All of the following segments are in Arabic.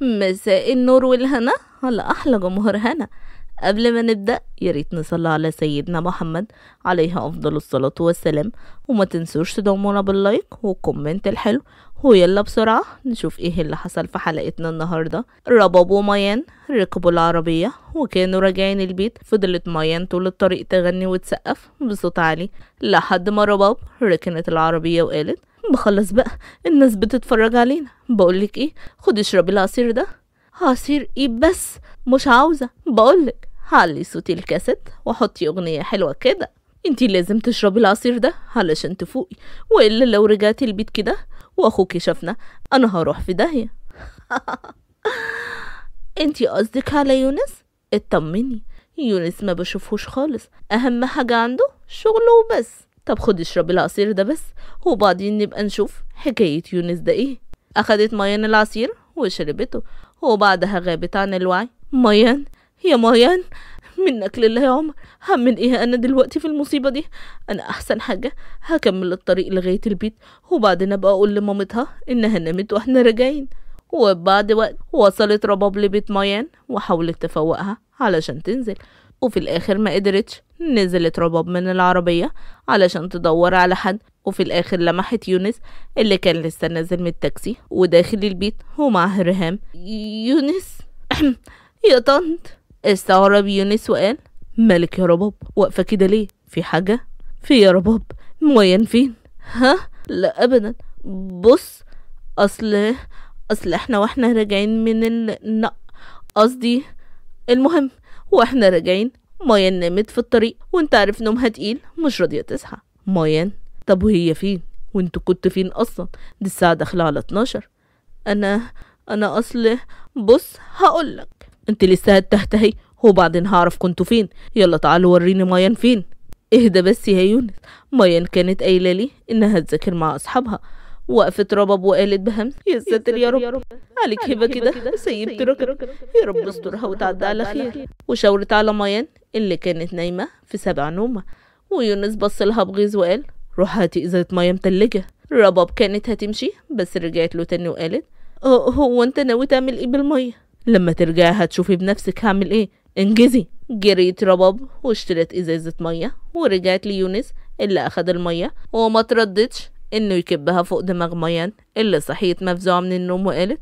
مساء النور والهنا على أحلى جمهور هنا قبل ما نبدأ ياريت نصلي على سيدنا محمد عليه أفضل الصلاة والسلام وما تنسوش تدعمونا باللايك والكومنت الحلو ويلا بسرعة نشوف ايه اللي حصل في حلقتنا النهاردة رباب وميان ركبوا العربية وكانوا راجعين البيت فضلت ميان طول الطريق تغني وتسقف بصوت عالي لحد ما رباب ركنت العربية وقالت بخلص بقى الناس بتتفرج علينا بقولك ايه خدي اشربي العصير ده عصير ايه بس مش عاوزة بقولك علي صوتي الكاسيت وحطي اغنية حلوة كده انتي لازم تشربي العصير ده علشان تفوقي والا لو رجعتي البيت كده واخوكي شافنا انا هروح في داهية انتي قصدك على يونس اطمني يونس ما بشوفهوش خالص اهم حاجة عنده شغله وبس طب خدي اشربي العصير ده بس وبعدين نبقى نشوف حكاية يونس ده ايه أخدت ميان العصير وشربته وبعدها غابت عن الوعي ميان يا ميان من أكل الله يا عمر هعمل ايه انا دلوقتي في المصيبه دي انا احسن حاجه هكمل الطريق لغايه البيت وبعدين ابقى اقول لمامتها انها نامت واحنا راجعين وبعد وقت وصلت رباب لبيت ميان وحاولت تفوقها علشان تنزل وفي الاخر ما قدرتش نزلت رباب من العربيه علشان تدور على حد وفي الآخر لمحت يونس اللي كان لسه نازل من التاكسي وداخل البيت ومعه ريهام يونس يا طنط استغرب يونس وقال مالك يا رباب واقفة كده ليه في حاجة في يا رباب موين فين ها لا أبدا بص أصل أصل احنا واحنا راجعين من ال قصدي المهم واحنا راجعين مايان نامت في الطريق وانت عارف نومها تقيل مش راضية تصحى مايان طب وهي فين وانتوا كنت فين اصلا دي الساعه داخله على 12 انا انا اصل بص هقولك انت لسه هتهتهي وبعدين هعرف كنتوا فين يلا تعالوا وريني مايان فين اهدى بس يا يونس مايان كانت قايله لي انها تذاكر مع اصحابها وقفت رباب وقالت بهم يا ساتر يا رب, رب. عليك هبه كده سيبت ركب يا رب استرها وتعدى على خير وشاورت على مايان اللي كانت نايمه في سبع نومه ويونس بص لها بغيظ وقال روح هاتي إزازة مية متلجة رباب كانت هتمشي بس رجعت له تاني وقالت أه، هو انت ناوي تعمل ايه بالمية لما ترجعي هتشوفي بنفسك هعمل ايه انجزي جريت رباب واشتريت ازازة مية ورجعت ليونس اللي اخد المية وما ترددش انه يكبها فوق دماغ ميان اللي صحيت مفزوعة من النوم وقالت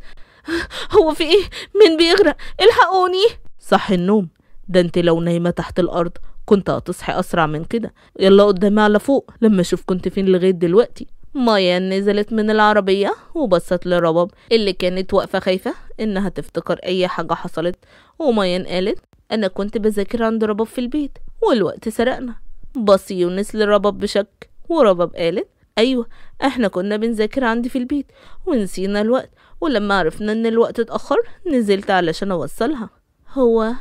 أه، هو في ايه مين بيغرق الحقوني صح النوم ده انت لو نايمة تحت الارض كنت هتصحي أسرع من كده يلا قدامي على فوق لما أشوف كنت فين لغاية دلوقتي مايا نزلت من العربية وبصت لرباب اللي كانت واقفة خايفة إنها تفتكر أي حاجة حصلت ومايا قالت أنا كنت بذاكر عند رباب في البيت والوقت سرقنا بص يونس لرباب بشك ورباب قالت أيوة إحنا كنا بنذاكر عندي في البيت ونسينا الوقت ولما عرفنا إن الوقت اتأخر نزلت علشان أوصلها هو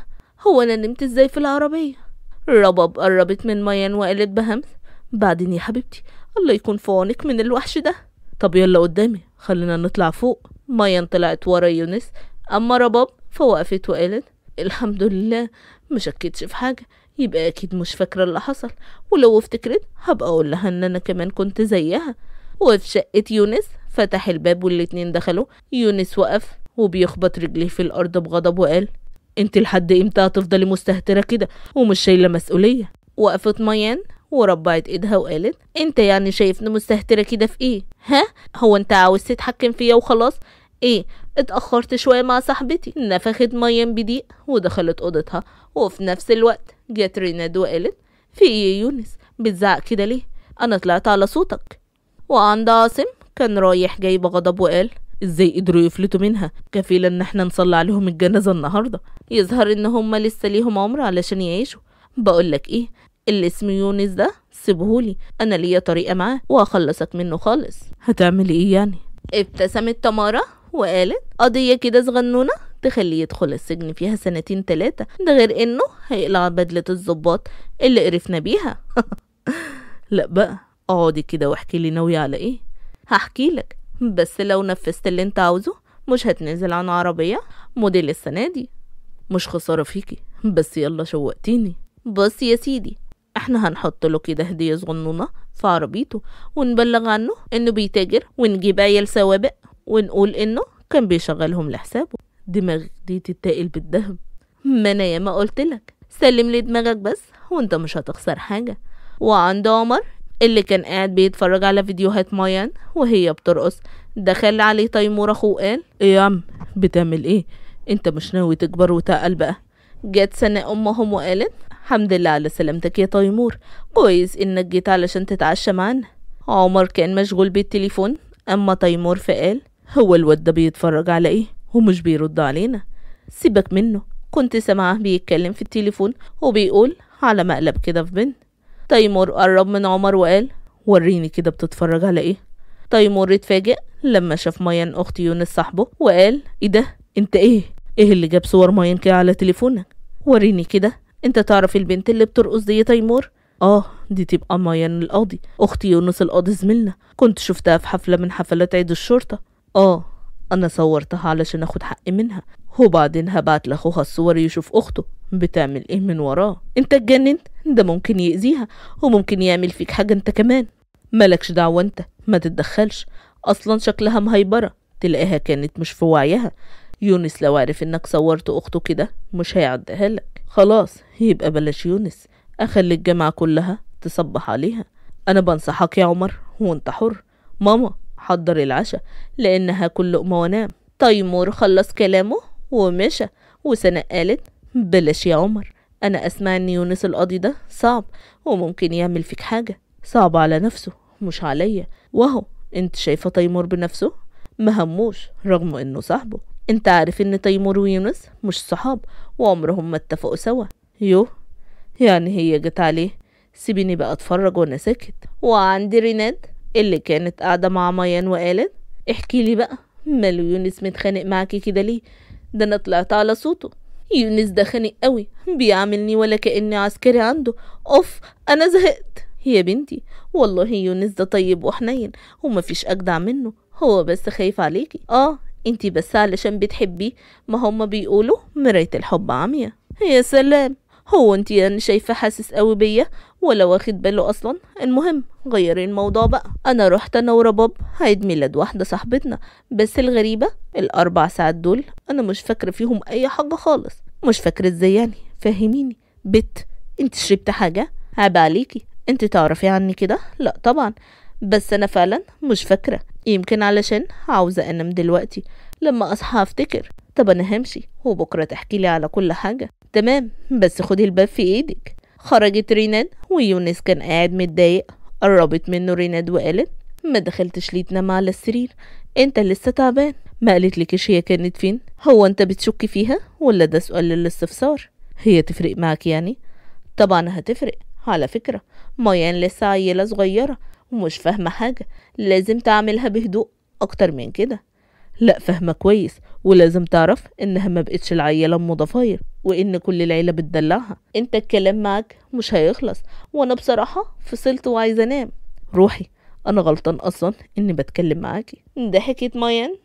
هو أنا نمت إزاي في العربية رباب قربت من ميان وقالت بهمس بعدين يا حبيبتي الله يكون في عونك من الوحش ده طب يلا قدامي خلينا نطلع فوق ميان طلعت ورا يونس أما رباب فوقفت وقالت الحمد لله مشكتش في حاجة يبقى أكيد مش فاكرة اللي حصل ولو افتكرت هبقى أقول لها إن أنا كمان كنت زيها وفي شقة يونس فتح الباب والاتنين دخلوا يونس وقف وبيخبط رجليه في الأرض بغضب وقال انت لحد امتى هتفضلي مستهترة كده ومش شايلة مسؤولية وقفت ميان وربعت ايدها وقالت انت يعني شايفني مستهترة كده في ايه ها هو انت عاوز تتحكم فيا وخلاص ايه اتأخرت شوية مع صاحبتي نفخت ميان بضيق ودخلت اوضتها وفي نفس الوقت جت ريناد وقالت في ايه يونس بتزعق كده ليه انا طلعت على صوتك وعند عاصم كان رايح جايب غضب وقال ازاي قدروا يفلتوا منها كفيلة ان احنا نصلي عليهم الجنازة النهاردة يظهر ان هما لسه ليهم عمر علشان يعيشوا بقولك ايه اللي اسمه يونس ده سيبهولي انا ليا طريقة معاه وهخلصك منه خالص هتعمل ايه يعني ابتسمت تمارة وقالت قضية كده صغنونة تخليه يدخل السجن فيها سنتين تلاتة ده غير انه هيقلع بدلة الظباط اللي قرفنا بيها لا بقى اقعدي كده واحكي لي ناوية على ايه هحكي لك بس لو نفذت اللي انت عاوزه مش هتنزل عن عربية موديل السنة دي مش خسارة فيكي بس يلا شوقتيني بص يا سيدي احنا هنحط له كده هدية صغنونة في عربيته ونبلغ عنه انه بيتاجر ونجيب عيال سوابق ونقول انه كان بيشغلهم لحسابه دماغ دي تتاقل بالدهب ما انا ياما قلتلك سلم لي دماغك بس وانت مش هتخسر حاجة وعند عمر اللي كان قاعد بيتفرج على فيديوهات مايان وهي بترقص دخل عليه تيمور اخوه وقال ايه يا عم بتعمل ايه انت مش ناوي تكبر وتعقل بقى جت سناء امهم وقالت الحمد لله على سلامتك يا تيمور كويس انك جيت علشان تتعشى معانا عمر كان مشغول بالتليفون اما تيمور فقال هو الواد ده بيتفرج على ايه ومش بيرد علينا سيبك منه كنت سمعه بيتكلم في التليفون وبيقول على مقلب كده في بنت تيمور قرب من عمر وقال وريني كده بتتفرج على ايه تيمور اتفاجئ لما شاف ميان اخت يونس صاحبه وقال ايه ده انت ايه ايه اللي جاب صور ميان كده على تليفونك وريني كده انت تعرف البنت اللي بترقص دي يا تيمور اه دي تبقى ميان القاضي اخت يونس القاضي زميلنا كنت شفتها في حفله من حفلات عيد الشرطه اه انا صورتها علشان اخد حقي منها وبعدين هبعت لاخوها الصور يشوف اخته بتعمل ايه من وراه انت اتجننت ده ممكن يأذيها وممكن يعمل فيك حاجة انت كمان مالكش دعوة انت ما تتدخلش اصلا شكلها مهيبرة تلاقيها كانت مش في وعيها يونس لو عرف انك صورت اخته كده مش هيعديها لك خلاص يبقى بلاش يونس اخلي الجامعة كلها تصبح عليها انا بنصحك يا عمر وانت حر ماما حضر العشاء لان هاكل لقمة وانام تيمور طيب، خلص كلامه ومشى وسنة قالت بلاش يا عمر أنا أسمع إن يونس القاضي ده صعب وممكن يعمل فيك حاجة صعب على نفسه مش عليا وهو انت شايفة تيمور بنفسه مهموش رغم إنه صاحبه انت عارف إن تيمور ويونس مش صحاب وعمرهم ما اتفقوا سوا يوه يعني هي جت عليه سيبيني بقى اتفرج وانا ساكت وعندي ريناد اللي كانت قاعدة مع ميان وقالت احكي لي بقى ماله يونس متخانق معاكي كده ليه ده أنا طلعت على صوته يونس ده خانق قوي بيعاملني ولا كأني عسكري عنده أوف أنا زهقت يا بنتي والله يونس ده طيب وحنين ومفيش أجدع منه هو بس خايف عليكي آه انتي بس علشان بتحبيه ما هما بيقولوا مراية الحب عمية يا سلام هو انت يعني شايفة حاسس قوي بيا ولا واخد باله اصلا المهم غيري الموضوع بقى انا رحت انا ورباب عيد ميلاد واحدة صاحبتنا بس الغريبة الاربع ساعات دول انا مش فاكرة فيهم اي حاجة خالص مش فاكرة ازاي يعني فهميني بت انت شربت حاجة عيب عليكي انت تعرفي عني كده لا طبعا بس انا فعلا مش فاكرة يمكن علشان عاوزة انام دلوقتي لما اصحى افتكر طب انا همشي وبكرة تحكيلي على كل حاجة تمام بس خدي الباب في ايدك خرجت ريناد ويونس كان قاعد متضايق قربت منه ريناد وقالت ما دخلتش ليه تنام على السرير انت لسه تعبان ما قالت لكش هي كانت فين هو انت بتشك فيها ولا ده سؤال للاستفسار هي تفرق معاك يعني طبعا هتفرق على فكرة مايان لسه عيلة صغيرة ومش فاهمة حاجة لازم تعملها بهدوء أكتر من كده لا فاهمة كويس ولازم تعرف انها ما بقتش العيلة ام وان كل العيلة بتدلعها انت الكلام معاك مش هيخلص وانا بصراحة فصلت وعايزة انام روحي انا غلطان اصلا اني بتكلم معاكي ضحكت ميان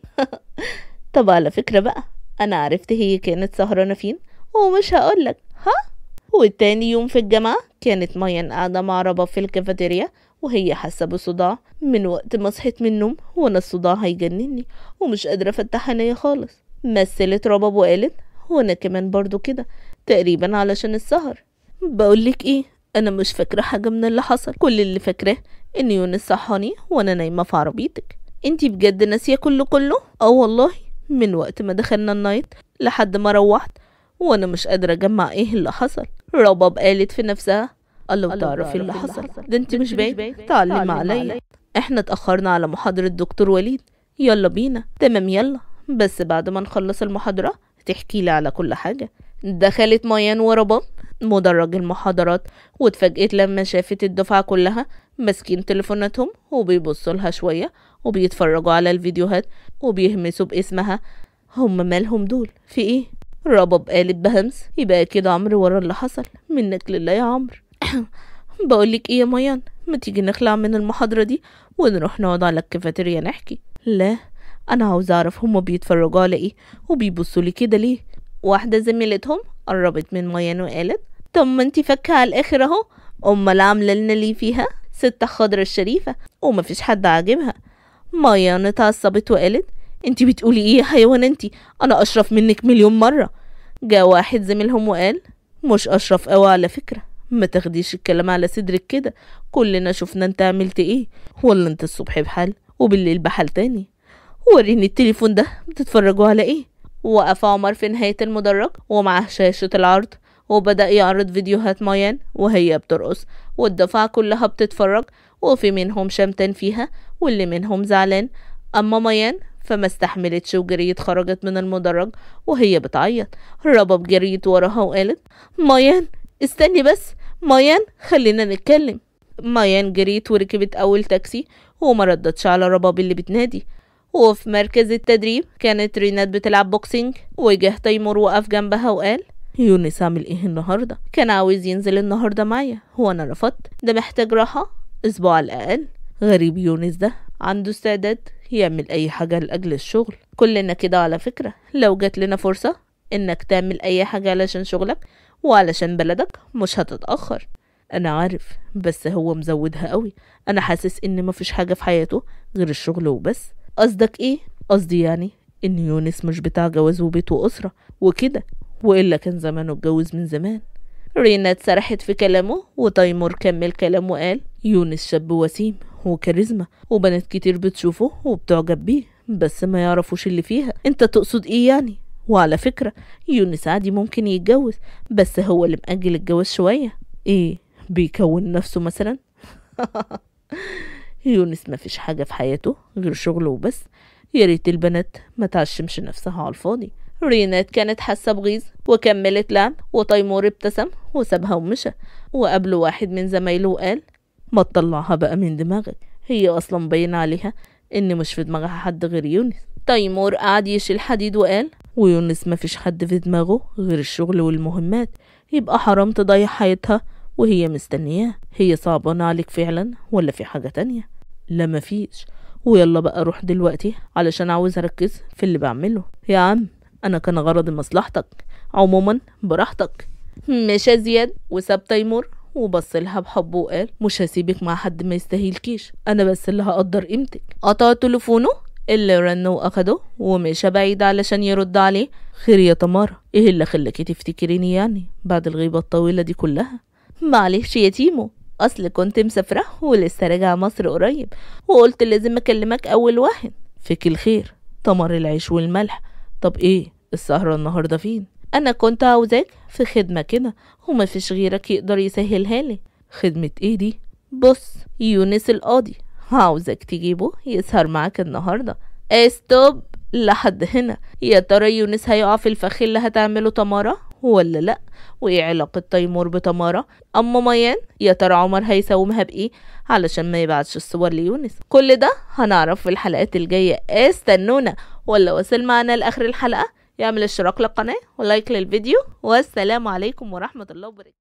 طب على فكرة بقى انا عرفت هي كانت سهرانة فين ومش هقولك ها والتاني يوم في الجامعة كانت ميان قاعدة مع رباب في الكافيتيريا وهي حاسة بصداع من وقت ما صحيت من النوم وانا الصداع هيجنني ومش قادرة افتح عينيا خالص مثلت رباب وقالت وانا كمان برضو كده تقريبا علشان السهر بقولك ايه انا مش فاكرة حاجة من اللي حصل كل اللي فاكراه ان يونس صحاني وانا نايمة في عربيتك انتي بجد ناسية كله كله اه والله من وقت ما دخلنا النايت لحد ما روحت وانا مش قادرة اجمع ايه اللي حصل رباب قالت في نفسها قال له بتعرفي اللي حصل ده انت مش باين تعلم عليا احنا اتأخرنا على محاضرة دكتور وليد يلا بينا تمام يلا بس بعد ما نخلص المحاضرة تحكي لي على كل حاجة دخلت ميان ورا مدرج المحاضرات واتفاجئت لما شافت الدفعة كلها ماسكين تليفوناتهم وبيبصوا لها شوية وبيتفرجوا على الفيديوهات وبيهمسوا باسمها هم مالهم دول في ايه رباب قالت بهمس يبقى كده عمرو ورا اللي حصل منك لله يا عمرو بقولك ايه يا ميان ما تيجي نخلع من المحاضرة دي ونروح نقعد على الكافيتيريا نحكي لا انا عاوز اعرف هما بيتفرجوا على ايه وبيبصوا لي كده ليه واحدة زميلتهم قربت من ميان وقالت طب ما انتي فاكهة على الاخر اهو امال عاملة لنا ليه فيها ستة خضرة الشريفة ومفيش حد عاجبها ميان اتعصبت وقالت انتي بتقولي ايه يا حيوان انتي انا اشرف منك مليون مرة جا واحد زميلهم وقال مش اشرف اوي على فكرة ما تاخديش الكلام على صدرك كده كلنا شفنا انت عملت ايه ولا انت الصبح بحال وبالليل بحال تاني وريني التليفون ده بتتفرجوا على ايه وقف عمر في نهاية المدرج ومعه شاشة العرض وبدأ يعرض فيديوهات ميان وهي بترقص والدفعة كلها بتتفرج وفي منهم شمتان فيها واللي منهم زعلان أما ميان فما استحملتش وجريت خرجت من المدرج وهي بتعيط ربب جريت وراها وقالت ميان استني بس مايان خلينا نتكلم مايان جريت وركبت أول تاكسي وما ردتش على رباب اللي بتنادي وفي مركز التدريب كانت رينات بتلعب بوكسينج وجه تيمور وقف جنبها وقال يونس عامل ايه النهارده كان عاوز ينزل النهارده معايا وانا رفضت ده محتاج راحه اسبوع على الاقل غريب يونس ده عنده استعداد يعمل اي حاجه لاجل الشغل كلنا كده على فكره لو جات لنا فرصه انك تعمل اي حاجه علشان شغلك وعلشان بلدك مش هتتأخر أنا عارف بس هو مزودها قوي أنا حاسس إن مفيش حاجة في حياته غير الشغل وبس قصدك إيه؟ قصدي يعني إن يونس مش بتاع جواز وبيت وأسرة وكده وإلا كان زمانه اتجوز من زمان رينا اتسرحت في كلامه وتيمور كمل كلامه وقال يونس شاب وسيم وكاريزما وبنات كتير بتشوفه وبتعجب بيه بس ما يعرفوش اللي فيها انت تقصد ايه يعني وعلى فكرة يونس عادي ممكن يتجوز بس هو اللي مأجل الجواز شوية ايه بيكون نفسه مثلا يونس ما فيش حاجة في حياته غير شغله وبس يا ريت البنات ما تعشمش نفسها على الفاضي رينات كانت حاسة بغيظ وكملت لعب وتيمور ابتسم وسابها ومشى وقابله واحد من زمايله وقال ما تطلعها بقى من دماغك هي أصلا باين عليها إن مش في دماغها حد غير يونس تيمور قعد يشيل الحديد وقال ويونس مفيش حد في دماغه غير الشغل والمهمات يبقى حرام تضيع حياتها وهي مستنياه هي صعبانة عليك فعلا ولا في حاجة تانية لا مفيش ويلا بقى روح دلوقتي علشان عاوز اركز في اللي بعمله يا عم انا كان غرضي مصلحتك عموما براحتك مشى زياد وساب تيمور وبص لها بحب وقال مش هسيبك مع حد ما يستاهلكيش انا بس اللي هقدر قيمتك قطع تليفونه اللي رن وأخده ومشى بعيد علشان يرد عليه خير يا تمارة إيه اللي خلاكي تفتكريني يعني بعد الغيبة الطويلة دي كلها معلش يا تيمو أصل كنت مسافرة ولسه راجعة مصر قريب وقلت لازم أكلمك أول واحد فيك الخير تمر العيش والملح طب إيه السهرة النهاردة فين أنا كنت عاوزاك في خدمة كده ومفيش غيرك يقدر يسهلها لي خدمة إيه دي بص يونس القاضي عاوزك تجيبه يسهر معاك النهاردة استوب لحد هنا يا ترى يونس هيقع في الفخ اللي هتعمله تمارة ولا لأ وايه علاقة تيمور بتمارة أما ميان يا ترى عمر هيساومها بإيه علشان ما يبعتش الصور ليونس كل ده هنعرف في الحلقات الجاية استنونا ولا وصل معنا لآخر الحلقة يعمل اشتراك للقناة ولايك للفيديو والسلام عليكم ورحمة الله وبركاته